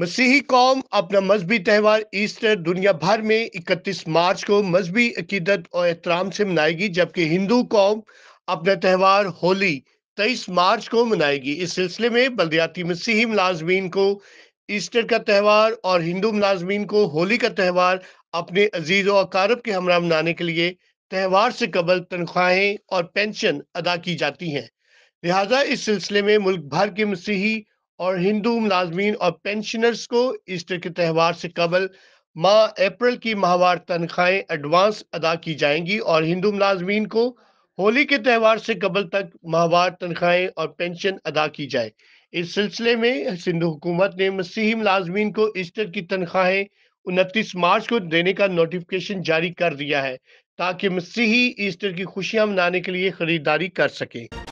मसीही कौम अपना मजहबी त्यौहार ईस्टर दुनिया भर में 31 मार्च को मजहबी अकीदत और एहतराम से मनाएगी जबकि हिंदू कौम अपना त्यौहार होली 23 मार्च को मनाएगी इस सिलसिले में बल्दियाती मसीही मुलाजमीन को ईस्टर का त्यौहार और हिंदू मुलाजमीन को होली का त्यौहार अपने अजीज व अकारब के हमरा मनाने के लिए त्यौहार से कबल तनख्वाहें और पेंशन अदा की जाती हैं लिहाजा इस सिलसिले में मुल्क भर के मसीही और हिंदू मुलाजमीन और पेंशनर्स को ईस्टर के त्यौहार से कबल माह अप्रैल की माहवार तनख्वाहें एडवांस अदा की जाएंगी और हिंदू मुलाजमीन को होली के त्यौहार से कबल तक माहवार तनख्वाहें और पेंशन अदा की जाए इस सिलसिले में सिंधु हुकूमत ने मसीही मुलाजमीन को ईस्टर की तनख्वाहें उनतीस मार्च को देने का नोटिफिकेशन जारी कर दिया है ताकि मसीही ईस्टर की खुशियां मनाने के लिए खरीदारी कर सकें